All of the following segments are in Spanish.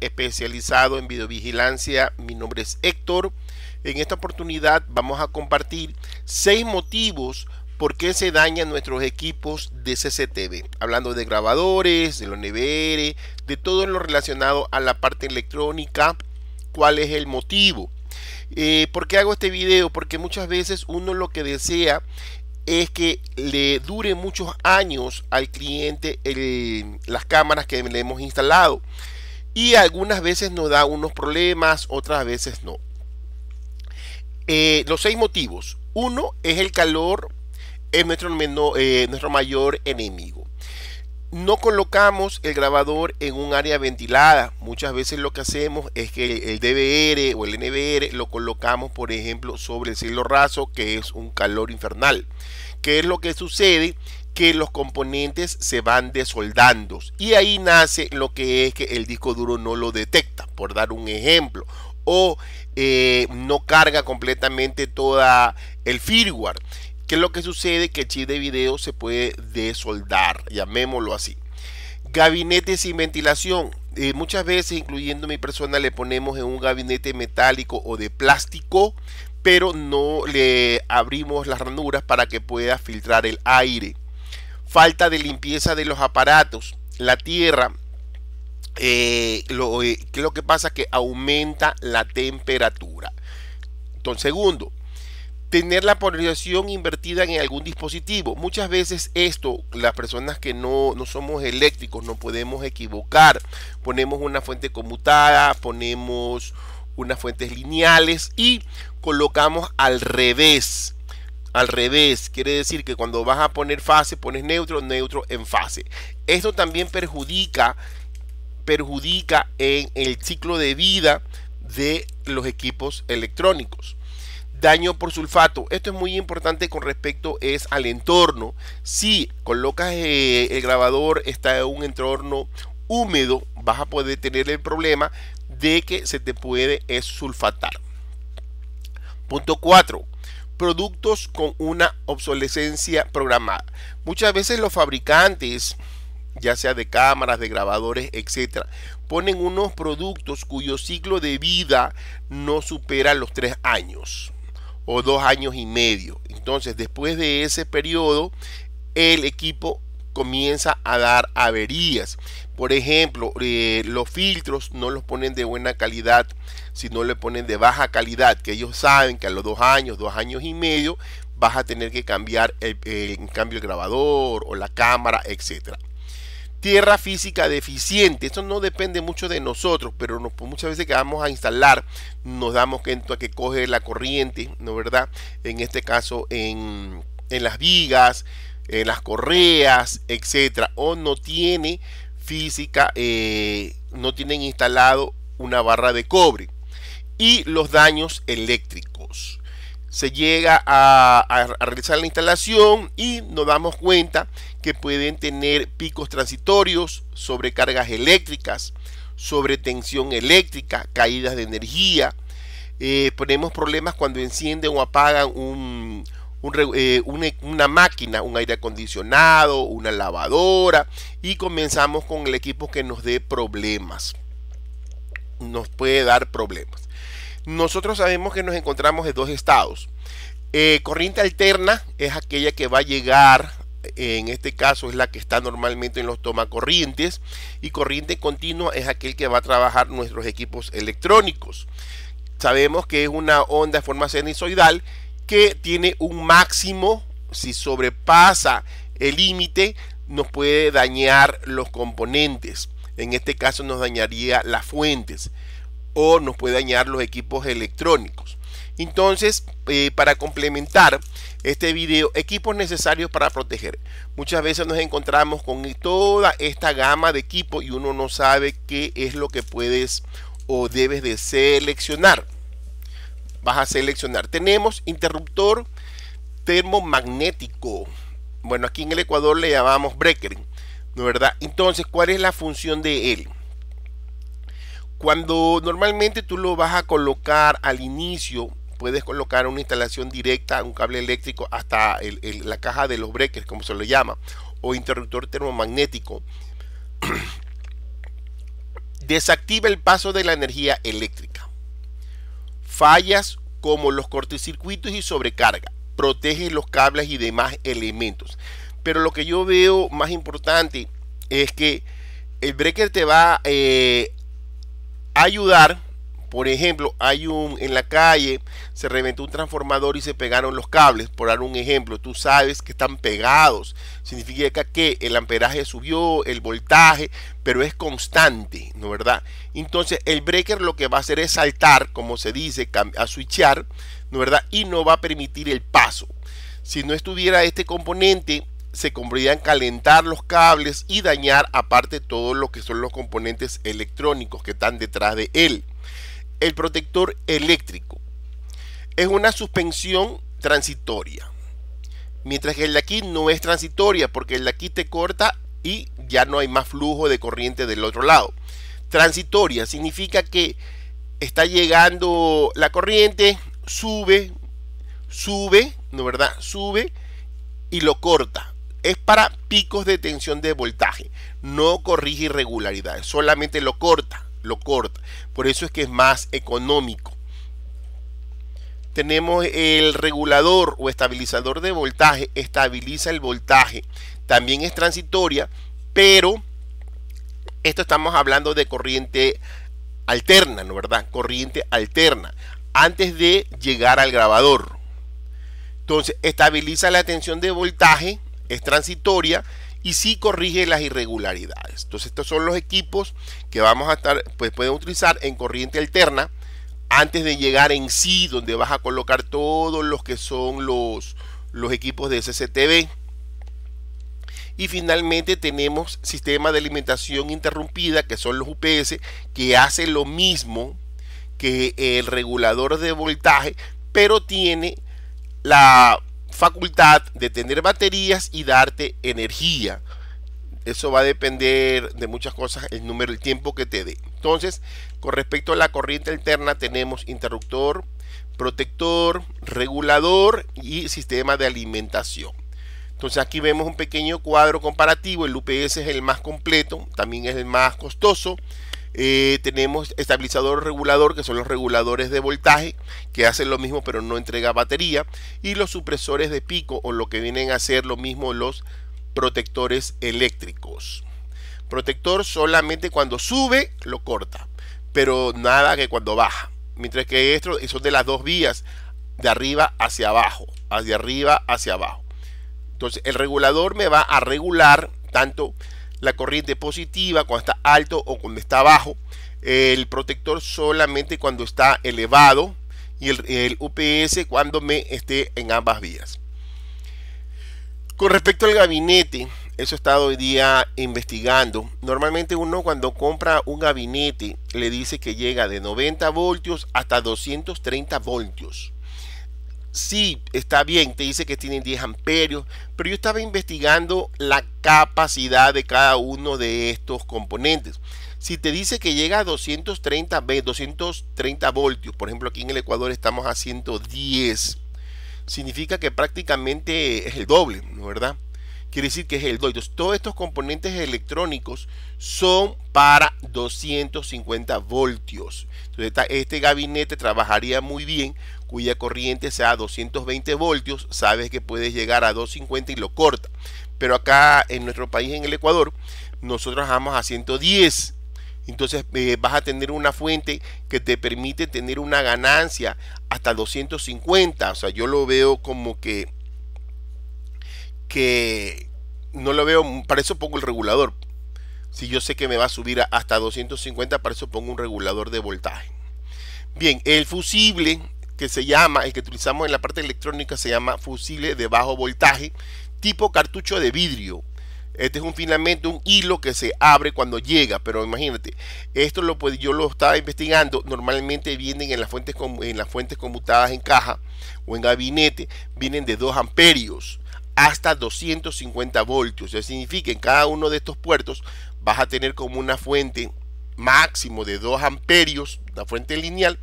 especializado en videovigilancia. Mi nombre es Héctor. En esta oportunidad vamos a compartir seis motivos por qué se dañan nuestros equipos de CCTV. Hablando de grabadores, de los NVR, de todo lo relacionado a la parte electrónica, cuál es el motivo. Eh, ¿Por qué hago este video? Porque muchas veces uno lo que desea es que le dure muchos años al cliente las cámaras que le hemos instalado y algunas veces nos da unos problemas, otras veces no. Eh, los seis motivos. Uno es el calor, es nuestro, eh, nuestro mayor enemigo. No colocamos el grabador en un área ventilada. Muchas veces lo que hacemos es que el DVR o el nbr lo colocamos, por ejemplo, sobre el cielo raso, que es un calor infernal. ¿Qué es lo que sucede? que los componentes se van desoldando y ahí nace lo que es que el disco duro no lo detecta, por dar un ejemplo, o eh, no carga completamente toda el firmware. que es lo que sucede? Que el chip de video se puede desoldar, llamémoslo así. Gabinete sin ventilación. Eh, muchas veces, incluyendo mi persona, le ponemos en un gabinete metálico o de plástico, pero no le abrimos las ranuras para que pueda filtrar el aire falta de limpieza de los aparatos, la tierra. Eh, eh, lo, que pasa es que aumenta la temperatura. Entonces, segundo, tener la polarización invertida en algún dispositivo. Muchas veces esto, las personas que no, no, somos eléctricos, no podemos equivocar. Ponemos una fuente conmutada, ponemos unas fuentes lineales y colocamos al revés al revés, quiere decir que cuando vas a poner fase pones neutro, neutro en fase. Esto también perjudica perjudica en el ciclo de vida de los equipos electrónicos. Daño por sulfato. Esto es muy importante con respecto es al entorno. Si colocas eh, el grabador está en un entorno húmedo, vas a poder tener el problema de que se te puede sulfatar. Punto 4 productos con una obsolescencia programada. Muchas veces los fabricantes, ya sea de cámaras, de grabadores, etcétera, ponen unos productos cuyo ciclo de vida no supera los tres años o dos años y medio. Entonces, después de ese periodo, el equipo comienza a dar averías. Por ejemplo, eh, los filtros no los ponen de buena calidad, sino le ponen de baja calidad, que ellos saben que a los dos años, dos años y medio, vas a tener que cambiar el, cambio el grabador o la cámara, etc. tierra física deficiente. Esto no depende mucho de nosotros, pero pues muchas veces que vamos a instalar nos damos cuenta que coge la corriente, ¿no verdad? En este caso en, en las vigas, en las correas, etcétera, o no tiene física eh, no tienen instalado una barra de cobre y los daños eléctricos. Se llega a, realizar la instalación y nos damos cuenta que pueden tener picos transitorios, sobrecargas eléctricas, sobretensión eléctrica, caídas de energía. Eh, ponemos problemas cuando encienden o apagan un, eh, e, una, máquina, un aire acondicionado, una lavadora y comenzamos con el equipo que nos dé problemas. Nos puede dar problemas. Nosotros sabemos que nos encontramos en dos estados. Eh, corriente alterna es aquella que va a llegar, eh, en este caso es la que está normalmente en los tomacorrientes, y corriente continua es aquel que va a trabajar nuestros equipos electrónicos. Sabemos que es una onda de forma sinusoidal que tiene un máximo, si sobrepasa el límite, nos puede dañar los componentes. En este caso nos dañaría las fuentes o nos puede dañar los equipos electrónicos. Entonces, eh, para complementar este video, equipos necesarios para proteger. Muchas veces nos encontramos con toda esta gama de equipos y uno no sabe qué es lo que puedes o debes de seleccionar vas a seleccionar. Tenemos interruptor termomagnético. Bueno, aquí en el Ecuador le llamamos breaker, ¿no verdad? Entonces, ¿cuál es la función de él? Cuando normalmente tú lo vas a colocar al inicio, puedes colocar una instalación directa, un cable eléctrico hasta la caja de los breakers, como se le llama, o interruptor termomagnético. Desactiva el paso de la energía eléctrica fallas como los cortocircuitos y sobrecarga, protege los cables y demás elementos. Pero lo que yo veo más importante es que el breaker te va eh, a ayudar por ejemplo, hay un en la calle se reventó un transformador y se pegaron los cables, por dar un ejemplo, tú sabes que están pegados. Significa que el amperaje subió, el voltaje, pero es constante, ¿no verdad? Entonces, el breaker lo que va a hacer es saltar, como se dice, a switchar, ¿no verdad? Y no va a permitir el paso. Si no estuviera este componente, se convertiría calentar los cables y dañar aparte todo lo que son los componentes electrónicos que están detrás de él el protector eléctrico. Es una suspensión transitoria. Mientras que el de aquí no es transitoria porque el de aquí te corta y ya no hay más flujo de corriente del otro lado. Transitoria significa que está llegando la corriente, sube, sube, ¿no verdad? Sube y lo corta. Es para picos de tensión de voltaje. No corrige irregularidades, solamente lo corta lo corta. Por eso es que es más económico. Tenemos el regulador o estabilizador de voltaje, estabiliza el voltaje. También es transitoria, pero esto estamos hablando de corriente alterna, ¿no verdad? Corriente alterna, antes de llegar al grabador. Entonces, estabiliza la tensión de voltaje, es transitoria, y sí corrige las irregularidades. Entonces estos son los equipos que vamos a estar, pues pueden utilizar en corriente alterna antes de llegar en sí, donde vas a colocar todos los que son los, los equipos de SCTV. Y finalmente tenemos sistema de alimentación interrumpida, que son los UPS, que hace lo mismo que el regulador de voltaje, pero tiene la facultad de tener baterías y darte energía. Eso va a depender de muchas cosas, el número, el tiempo que te dé. Entonces, con respecto a la corriente alterna, tenemos interruptor, protector, regulador y sistema de alimentación. Entonces aquí vemos un pequeño cuadro comparativo, el UPS es el más completo, también es el más costoso, eh, tenemos estabilizador regulador, que son los reguladores de voltaje, que hacen lo mismo pero no entrega batería, y los supresores de pico o lo que vienen a ser lo mismo los protectores eléctricos. Protector solamente cuando sube lo corta, pero nada que cuando baja. Mientras que esto eh, son de las dos vías, de arriba hacia abajo, hacia arriba hacia abajo. Entonces el regulador me va a regular tanto la corriente positiva, cuando está alto o cuando está bajo. El protector solamente cuando está elevado y el, UPS cuando me esté en ambas vías. Con respecto al gabinete, eso he estado hoy día investigando. Normalmente uno cuando compra un gabinete le dice que llega de 90 voltios hasta 230 voltios sí, está bien, te dice que tienen 10 amperios, pero yo estaba investigando la capacidad de cada uno de estos componentes. Si te dice que llega a 230, 230 voltios, por ejemplo aquí en el Ecuador estamos a 110, significa que prácticamente es el doble, ¿no verdad? Quiere decir que es el doble. Todos estos componentes electrónicos son para 250 voltios. Entonces este gabinete trabajaría muy bien cuya corriente sea 220 voltios, sabes que puedes llegar a 250 y lo corta. Pero acá en nuestro país, en el Ecuador, nosotros vamos a 110. Entonces eh, vas a tener una fuente que te permite tener una ganancia hasta 250. O sea, yo lo veo como que, que no lo veo, para eso pongo el regulador. Si yo sé que me va a subir hasta 250, para eso pongo un regulador de voltaje. Bien, el fusible que se llama, el que utilizamos en la parte electrónica, se llama fusible de bajo voltaje, tipo cartucho de vidrio. Este es un filamento, un hilo que se abre cuando llega, pero imagínate, esto lo pues, yo lo estaba investigando, normalmente vienen en las fuentes en las fuentes conmutadas en caja o en gabinete, vienen de 2 amperios hasta 250 voltios. Eso significa que en cada uno de estos puertos vas a tener como una fuente máximo de 2 amperios, la fuente lineal,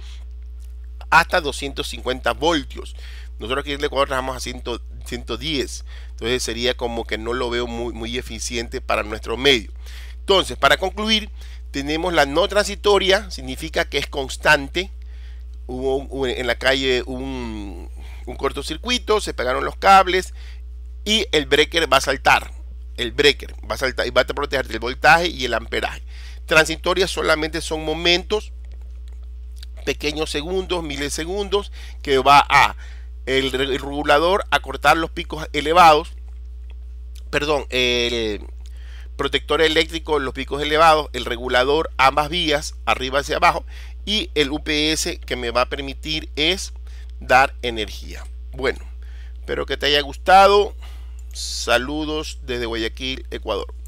hasta 250 voltios. Nosotros aquí en el trabajamos a 110. Entonces sería como que no lo veo muy, muy eficiente para nuestro medio. Entonces, para concluir, tenemos la no transitoria, significa que es constante. Hubo en la calle un, cortocircuito, se pegaron los cables y el breaker va a saltar. El breaker va a saltar y va a proteger del voltaje y el amperaje. Transitorias solamente son momentos pequeños segundos, milisegundos, que va a el, regulador a cortar los picos elevados, perdón, el protector eléctrico los picos elevados, el regulador ambas vías, arriba hacia abajo, y el UPS que me va a permitir es dar energía. Bueno, espero que te haya gustado. Saludos desde Guayaquil, Ecuador.